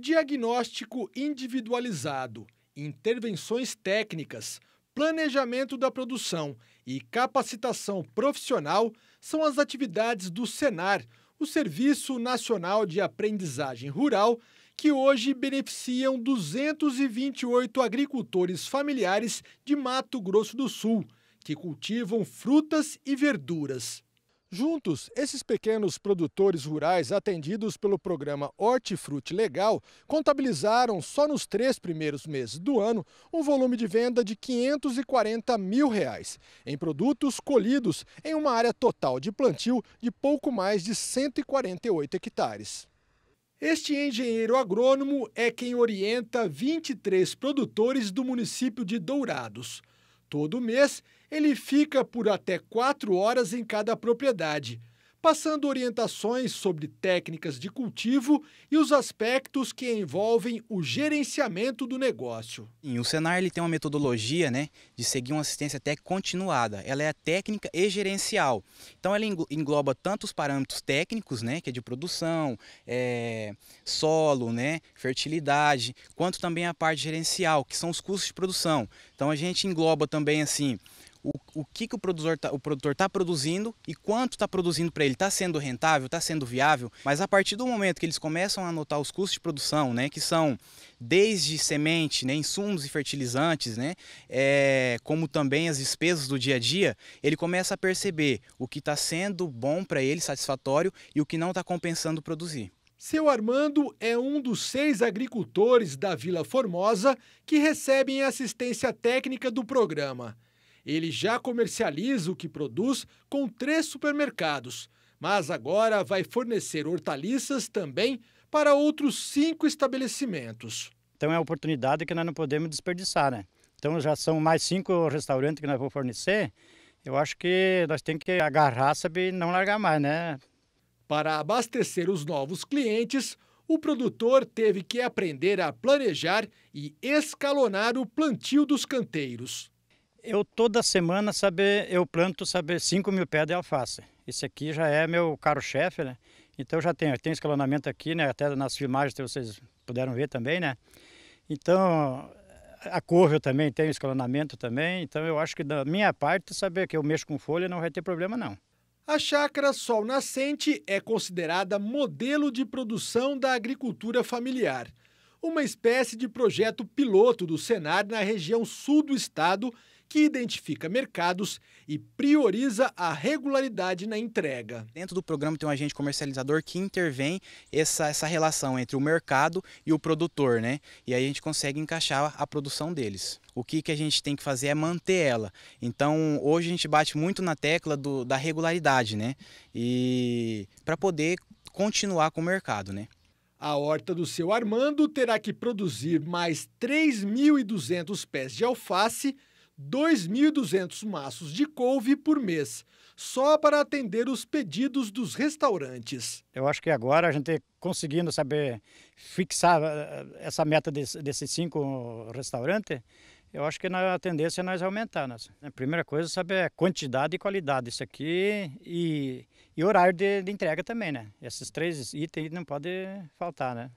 Diagnóstico individualizado, intervenções técnicas, planejamento da produção e capacitação profissional são as atividades do SENAR, o Serviço Nacional de Aprendizagem Rural, que hoje beneficiam 228 agricultores familiares de Mato Grosso do Sul, que cultivam frutas e verduras. Juntos, esses pequenos produtores rurais atendidos pelo programa Hortifruti Legal contabilizaram só nos três primeiros meses do ano um volume de venda de 540 mil reais em produtos colhidos em uma área total de plantio de pouco mais de 148 hectares. Este engenheiro agrônomo é quem orienta 23 produtores do município de Dourados. Todo mês, ele fica por até quatro horas em cada propriedade passando orientações sobre técnicas de cultivo e os aspectos que envolvem o gerenciamento do negócio. O Senar ele tem uma metodologia né, de seguir uma assistência técnica continuada. Ela é técnica e gerencial. Então ela engloba tanto os parâmetros técnicos, né, que é de produção, é, solo, né, fertilidade, quanto também a parte gerencial, que são os custos de produção. Então a gente engloba também assim o, o que, que o produtor está o produtor tá produzindo e quanto está produzindo para ele. Está sendo rentável, está sendo viável, mas a partir do momento que eles começam a anotar os custos de produção, né, que são desde semente, né, insumos e fertilizantes, né, é, como também as despesas do dia a dia, ele começa a perceber o que está sendo bom para ele, satisfatório, e o que não está compensando produzir. Seu Armando é um dos seis agricultores da Vila Formosa que recebem assistência técnica do programa. Ele já comercializa o que produz com três supermercados, mas agora vai fornecer hortaliças também para outros cinco estabelecimentos. Então é uma oportunidade que nós não podemos desperdiçar, né? Então já são mais cinco restaurantes que nós vamos fornecer. Eu acho que nós temos que agarrar, sabe, e não largar mais, né? Para abastecer os novos clientes, o produtor teve que aprender a planejar e escalonar o plantio dos canteiros. Eu toda semana saber, eu planto saber 5 mil pés de alface. Esse aqui já é meu caro chefe né? Então já tem, tem escalonamento aqui, né? Até nas filmagens vocês puderam ver também, né? Então a couve também tem escalonamento também. Então eu acho que da minha parte saber que eu mexo com folha não vai ter problema não. A chácara Sol Nascente é considerada modelo de produção da agricultura familiar, uma espécie de projeto piloto do Senar na região sul do estado que identifica mercados e prioriza a regularidade na entrega. Dentro do programa tem um agente comercializador que intervém essa, essa relação entre o mercado e o produtor, né? E aí a gente consegue encaixar a produção deles. O que, que a gente tem que fazer é manter ela. Então, hoje a gente bate muito na tecla do, da regularidade, né? E para poder continuar com o mercado, né? A horta do seu Armando terá que produzir mais 3.200 pés de alface 2.200 maços de couve por mês, só para atender os pedidos dos restaurantes. Eu acho que agora a gente conseguindo saber fixar eh, eh, essa meta desses cinco restaurantes, eu acho que a tendência é nós aumentar. Nós. Né? A primeira coisa é saber quantidade e qualidade. Isso aqui e, e horário de, de, entrega também, né? Esses três itens não podem faltar, né?